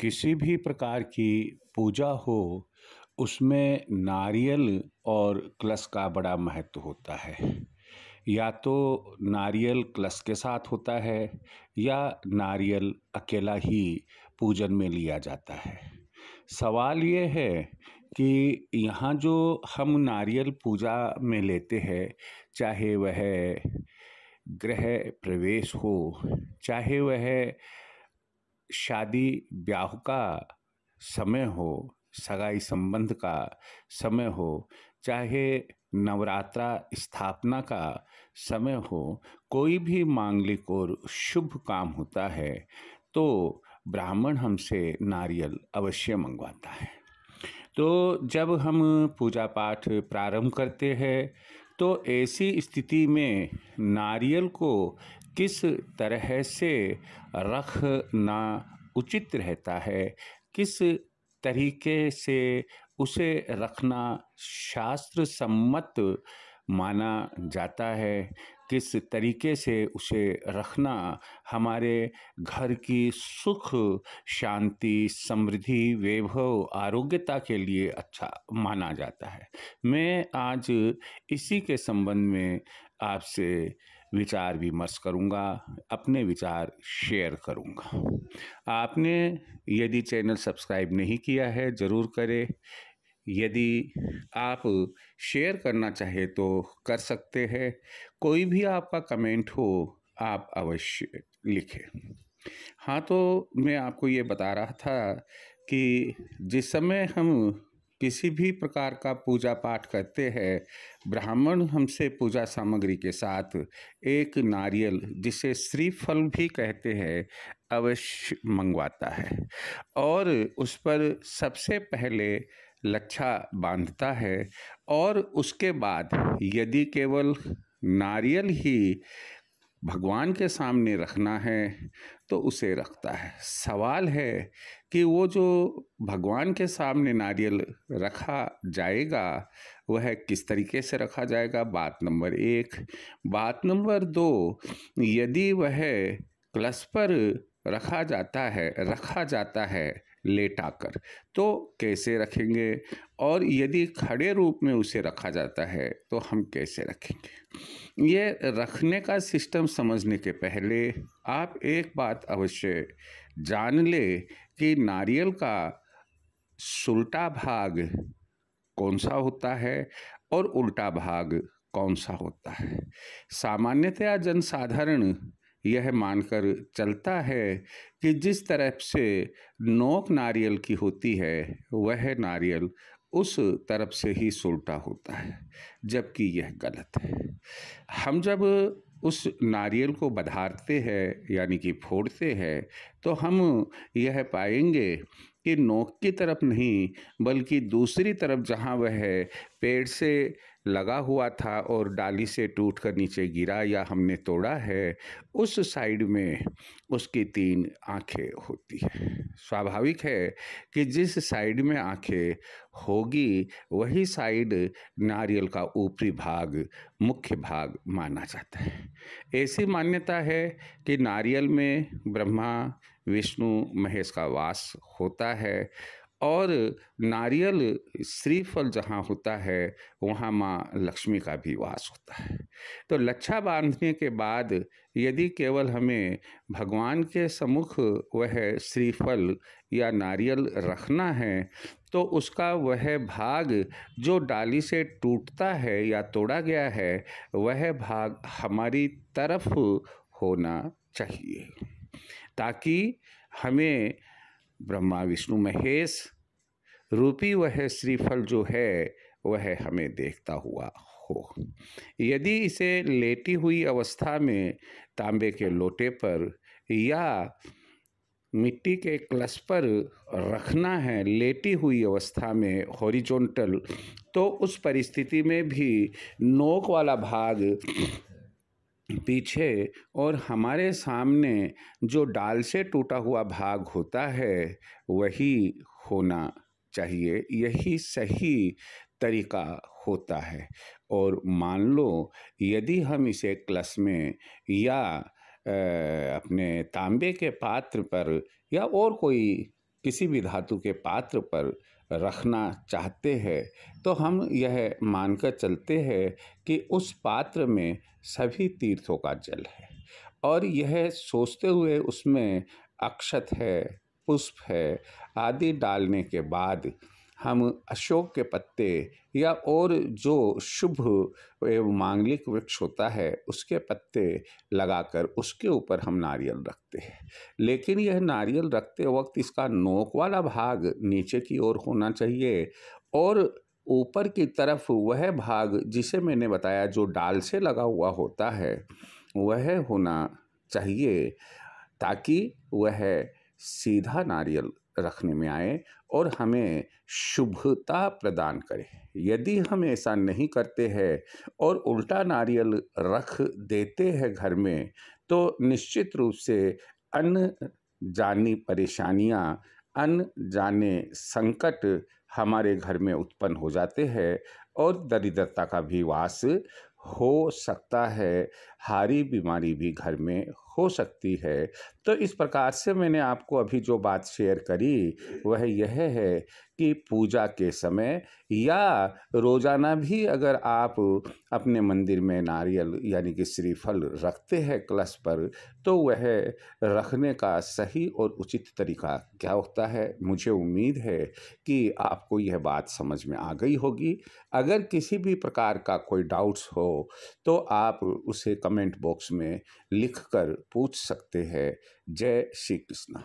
किसी भी प्रकार की पूजा हो उसमें नारियल और क्लस का बड़ा महत्व होता है या तो नारियल क्लस के साथ होता है या नारियल अकेला ही पूजन में लिया जाता है सवाल ये है कि यहाँ जो हम नारियल पूजा में लेते हैं चाहे वह ग्रह प्रवेश हो चाहे वह शादी ब्याह का समय हो सगाई संबंध का समय हो चाहे नवरात्रा स्थापना का समय हो कोई भी मांगलिक और शुभ काम होता है तो ब्राह्मण हमसे नारियल अवश्य मंगवाता है तो जब हम पूजा पाठ प्रारंभ करते हैं तो ऐसी स्थिति में नारियल को किस तरह से रखना उचित रहता है किस तरीके से उसे रखना शास्त्र सम्मत माना जाता है किस तरीके से उसे रखना हमारे घर की सुख शांति समृद्धि वैभव आरोग्यता के लिए अच्छा माना जाता है मैं आज इसी के संबंध में आपसे विचार विमर्श करूँगा अपने विचार शेयर करूँगा आपने यदि चैनल सब्सक्राइब नहीं किया है ज़रूर करें यदि आप शेयर करना चाहे तो कर सकते हैं कोई भी आपका कमेंट हो आप अवश्य लिखें हाँ तो मैं आपको ये बता रहा था कि जिस समय हम किसी भी प्रकार का पूजा पाठ करते हैं ब्राह्मण हमसे पूजा सामग्री के साथ एक नारियल जिसे श्रीफल भी कहते हैं अवश्य मंगवाता है और उस पर सबसे पहले लच्छा बांधता है और उसके बाद यदि केवल नारियल ही भगवान के सामने रखना है तो उसे रखता है सवाल है कि वो जो भगवान के सामने नारियल रखा जाएगा वह किस तरीके से रखा जाएगा बात नंबर एक बात नंबर दो यदि वह क्लस पर रखा जाता है रखा जाता है लेटाकर तो कैसे रखेंगे और यदि खड़े रूप में उसे रखा जाता है तो हम कैसे रखेंगे ये रखने का सिस्टम समझने के पहले आप एक बात अवश्य जान ले कि नारियल का सुलटा भाग कौन सा होता है और उल्टा भाग कौन सा होता है सामान्यतया जनसाधारण यह मानकर चलता है कि जिस तरफ से नोक नारियल की होती है वह नारियल उस तरफ से ही सुलटा होता है जबकि यह गलत है हम जब उस नारियल को बधारते हैं यानी कि फोड़ते हैं तो हम यह पाएंगे कि नोक की तरफ नहीं बल्कि दूसरी तरफ जहाँ वह पेड़ से लगा हुआ था और डाली से टूट कर नीचे गिरा या हमने तोड़ा है उस साइड में उसकी तीन आंखें होती है स्वाभाविक है कि जिस साइड में आंखें होगी वही साइड नारियल का ऊपरी भाग मुख्य भाग माना जाता है ऐसी मान्यता है कि नारियल में ब्रह्मा विष्णु महेश का वास होता है और नारियल श्रीफल जहाँ होता है वहाँ माँ लक्ष्मी का भी वास होता है तो लच्छा बांधने के बाद यदि केवल हमें भगवान के सम्मुख वह श्रीफल या नारियल रखना है तो उसका वह भाग जो डाली से टूटता है या तोड़ा गया है वह भाग हमारी तरफ होना चाहिए ताकि हमें ब्रह्मा विष्णु महेश रूपी वह श्रीफल जो है वह हमें देखता हुआ हो यदि इसे लेटी हुई अवस्था में तांबे के लोटे पर या मिट्टी के क्लस पर रखना है लेटी हुई अवस्था में हॉरिजॉन्टल तो उस परिस्थिति में भी नोक वाला भाग पीछे और हमारे सामने जो डाल से टूटा हुआ भाग होता है वही होना चाहिए यही सही तरीका होता है और मान लो यदि हम इसे क्लस में या अपने तांबे के पात्र पर या और कोई किसी भी धातु के पात्र पर रखना चाहते हैं तो हम यह मानकर चलते हैं कि उस पात्र में सभी तीर्थों का जल है और यह सोचते हुए उसमें अक्षत है पुष्प है आदि डालने के बाद हम अशोक के पत्ते या और जो शुभ एवं मांगलिक वृक्ष होता है उसके पत्ते लगाकर उसके ऊपर हम नारियल रखते हैं लेकिन यह नारियल रखते वक्त इसका नोक वाला भाग नीचे की ओर होना चाहिए और ऊपर की तरफ वह भाग जिसे मैंने बताया जो डाल से लगा हुआ होता है वह होना चाहिए ताकि वह सीधा नारियल रखने में आए और हमें शुभता प्रदान करें यदि हम ऐसा नहीं करते हैं और उल्टा नारियल रख देते हैं घर में तो निश्चित रूप से अन जानी परेशानियाँ अन जाने संकट हमारे घर में उत्पन्न हो जाते हैं और दरिद्रता का भी वास हो सकता है हारी बीमारी भी घर में हो सकती है तो इस प्रकार से मैंने आपको अभी जो बात शेयर करी वह यह है कि पूजा के समय या रोज़ाना भी अगर आप अपने मंदिर में नारियल यानी कि श्रीफल रखते हैं कलश पर तो वह रखने का सही और उचित तरीका क्या होता है मुझे उम्मीद है कि आपको यह बात समझ में आ गई होगी अगर किसी भी प्रकार का कोई डाउट्स हो तो आप उसे कमेंट बॉक्स में लिख कर पूछ सकते हैं जय श्री कृष्णा